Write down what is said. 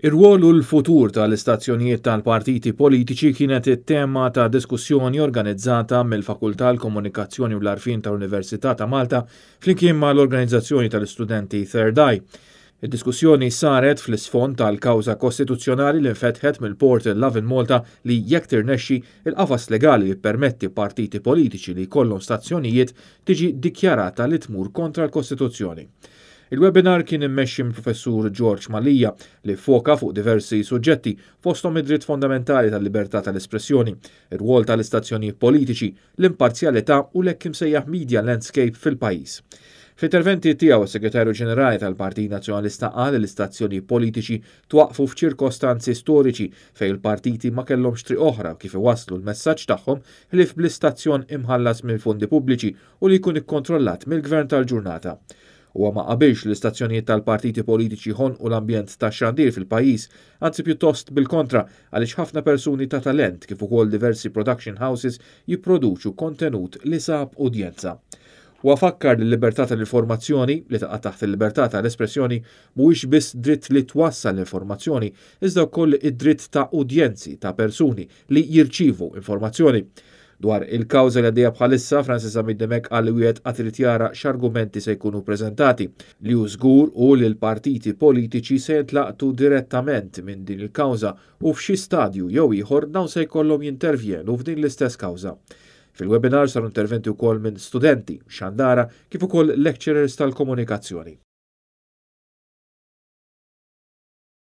Ir-rwol u l-futur tal-istazzjonijiet tal-partiti politiċi kienet it-tema ta' diskussjoni organizzata mill-Fakultà l-Komunikazzjoni u l-Arfin tal-Università ta' Malta flimkien ma' l-Organizzazzjoni tal-Istudenti Third Eye. il diskussjoni saret fl-isfond tal-kawża kostituzzjonali li nfetħet mill-portal Lavin Malta li jekk tirnexxi il-qafas legali li permetti partiti politiċi li jkollhom stazzjonijiet tiġi dikjarata li tmur kontra l-Kostituzzjoni. Il-webinar kien immexxi professur George Malija li foka fuq diversi suġġetti fostom id-dritt fondamentali tal-libertà tal-espressjoni, ir-rwol tal-istazzjoni politiċi, l-imparzjalità u l-ekkim sejjaħ media landscape fil-pajis. Fl-interventi tiegħu is-Segretarju Ġenerali tal-Partit Nazzjonalista qal l-istazzjoni politiċi twaqfu f'ċirkostanzi storiċi fejn il-partiti ma kellhomx triq oħra kif iwasslu l-messaġġ tagħhom li bl istazzjon imħallas minn fondi pubbliċi u li jkun ikkontrollat mill-gvern tal-ġurnata u ma qabilx l-istazzjonijiet tal-partiti politiċi ħon u l-ambjent ta' xandir fil-pajis, anzi pjuttost bil-kontra għaliex ħafna persuni ta' talent kif ukoll diversi production houses jipproduċu kontenut li sab udjenza. U għafakkar li l-libertà tal-informazzjoni li ta' taħt il-libertà tal-espressjoni mhuwiex biss dritt li twassal l-informazzjoni, iżda wkoll id-dritt ta' udjenzi ta' persuni li jirċivu informazzjoni. Dwar il-kawza li għaddija bħalissa, Francis Amidemek għal wiet għatrit jara x'argumenti se jkunu prezentati li użgur u li l-partiti politiċi se jtlaqtu direttament minn din il-kawza u f'xi stadju jew ieħor dawn se jkollhom jintervjenu f'din l-istess kawza. Fil-webinar saru interventi wkoll minn studenti, xandara kif ukoll lecturers tal-komunikazzjoni.